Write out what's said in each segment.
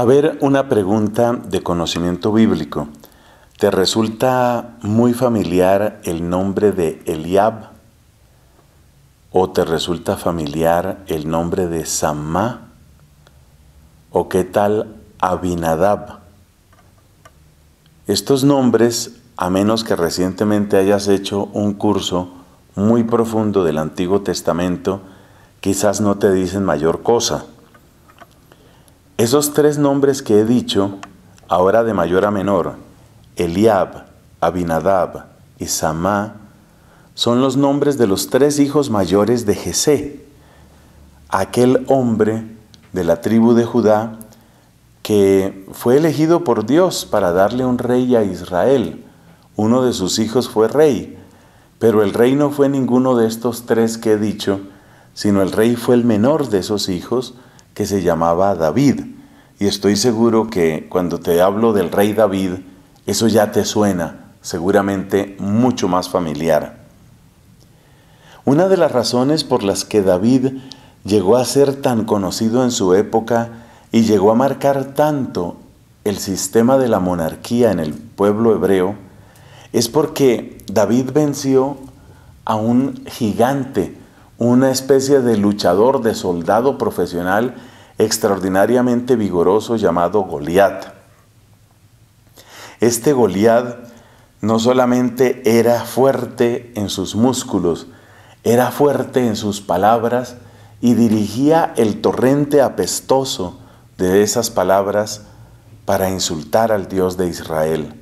A ver, una pregunta de conocimiento bíblico. ¿Te resulta muy familiar el nombre de Eliab? ¿O te resulta familiar el nombre de Samá? ¿O qué tal Abinadab? Estos nombres, a menos que recientemente hayas hecho un curso muy profundo del Antiguo Testamento, quizás no te dicen mayor cosa. Esos tres nombres que he dicho, ahora de mayor a menor, Eliab, Abinadab y Samá, son los nombres de los tres hijos mayores de Jesé, aquel hombre de la tribu de Judá que fue elegido por Dios para darle un rey a Israel. Uno de sus hijos fue rey, pero el rey no fue ninguno de estos tres que he dicho, sino el rey fue el menor de esos hijos, que se llamaba David. Y estoy seguro que cuando te hablo del rey David, eso ya te suena seguramente mucho más familiar. Una de las razones por las que David llegó a ser tan conocido en su época y llegó a marcar tanto el sistema de la monarquía en el pueblo hebreo es porque David venció a un gigante, una especie de luchador, de soldado profesional extraordinariamente vigoroso llamado Goliat. Este Goliat no solamente era fuerte en sus músculos, era fuerte en sus palabras y dirigía el torrente apestoso de esas palabras para insultar al Dios de Israel.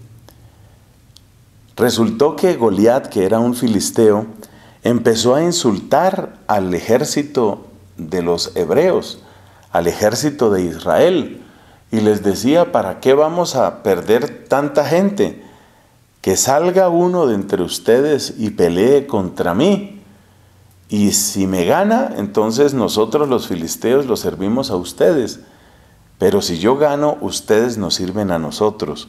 Resultó que Goliat, que era un filisteo, empezó a insultar al ejército de los hebreos, al ejército de Israel y les decía, ¿para qué vamos a perder tanta gente? Que salga uno de entre ustedes y pelee contra mí. Y si me gana, entonces nosotros los filisteos los servimos a ustedes. Pero si yo gano, ustedes nos sirven a nosotros.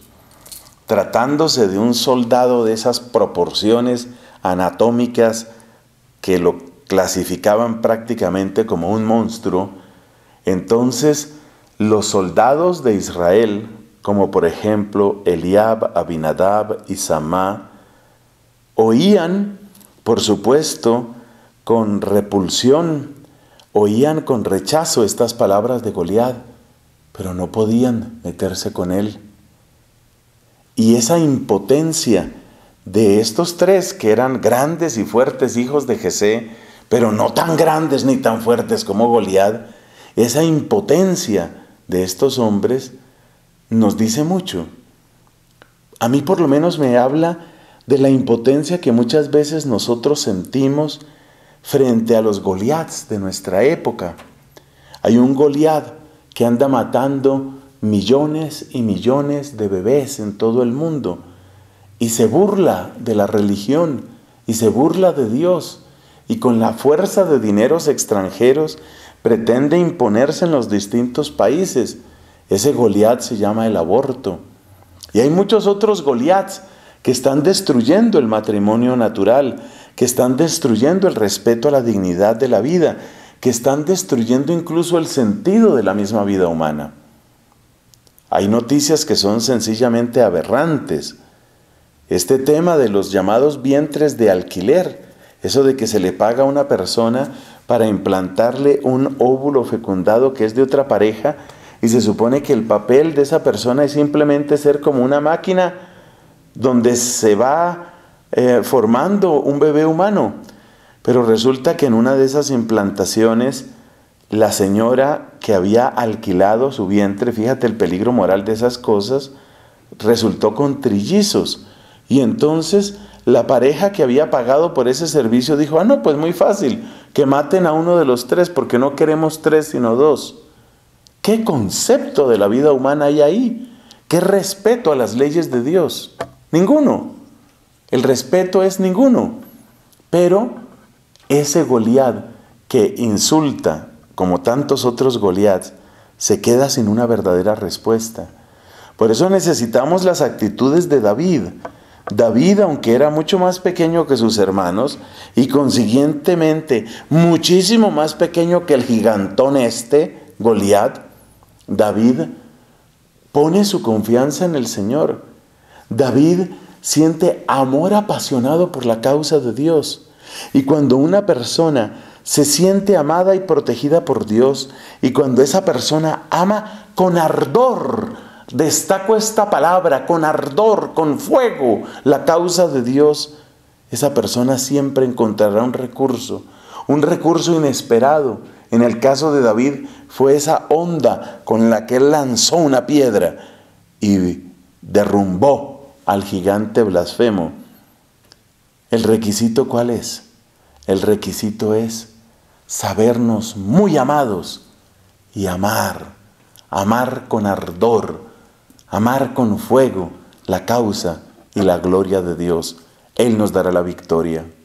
Tratándose de un soldado de esas proporciones anatómicas que lo clasificaban prácticamente como un monstruo, entonces los soldados de Israel, como por ejemplo Eliab, Abinadab y Samá, oían, por supuesto, con repulsión, oían con rechazo estas palabras de Goliad, pero no podían meterse con él. Y esa impotencia de estos tres que eran grandes y fuertes hijos de Jesé, pero no tan grandes ni tan fuertes como Goliad, esa impotencia de estos hombres nos dice mucho. A mí por lo menos me habla de la impotencia que muchas veces nosotros sentimos frente a los Goliaths de nuestra época. Hay un Goliath que anda matando millones y millones de bebés en todo el mundo y se burla de la religión y se burla de Dios y con la fuerza de dineros extranjeros pretende imponerse en los distintos países. Ese Goliat se llama el aborto. Y hay muchos otros Goliats que están destruyendo el matrimonio natural, que están destruyendo el respeto a la dignidad de la vida, que están destruyendo incluso el sentido de la misma vida humana. Hay noticias que son sencillamente aberrantes. Este tema de los llamados vientres de alquiler, eso de que se le paga a una persona para implantarle un óvulo fecundado que es de otra pareja y se supone que el papel de esa persona es simplemente ser como una máquina donde se va eh, formando un bebé humano. Pero resulta que en una de esas implantaciones, la señora que había alquilado su vientre, fíjate el peligro moral de esas cosas, resultó con trillizos. Y entonces la pareja que había pagado por ese servicio dijo, ah, no, pues muy fácil, que maten a uno de los tres porque no queremos tres sino dos. ¿Qué concepto de la vida humana hay ahí? ¿Qué respeto a las leyes de Dios? Ninguno. El respeto es ninguno. Pero ese Goliat que insulta, como tantos otros Goliat, se queda sin una verdadera respuesta. Por eso necesitamos las actitudes de David. David, aunque era mucho más pequeño que sus hermanos y consiguientemente muchísimo más pequeño que el gigantón este, Goliat, David pone su confianza en el Señor. David siente amor apasionado por la causa de Dios. Y cuando una persona se siente amada y protegida por Dios, y cuando esa persona ama con ardor Destaco esta palabra con ardor, con fuego, la causa de Dios. Esa persona siempre encontrará un recurso, un recurso inesperado. En el caso de David fue esa onda con la que él lanzó una piedra y derrumbó al gigante blasfemo. ¿El requisito cuál es? El requisito es sabernos muy amados y amar, amar con ardor, amar con fuego la causa y la gloria de Dios. Él nos dará la victoria.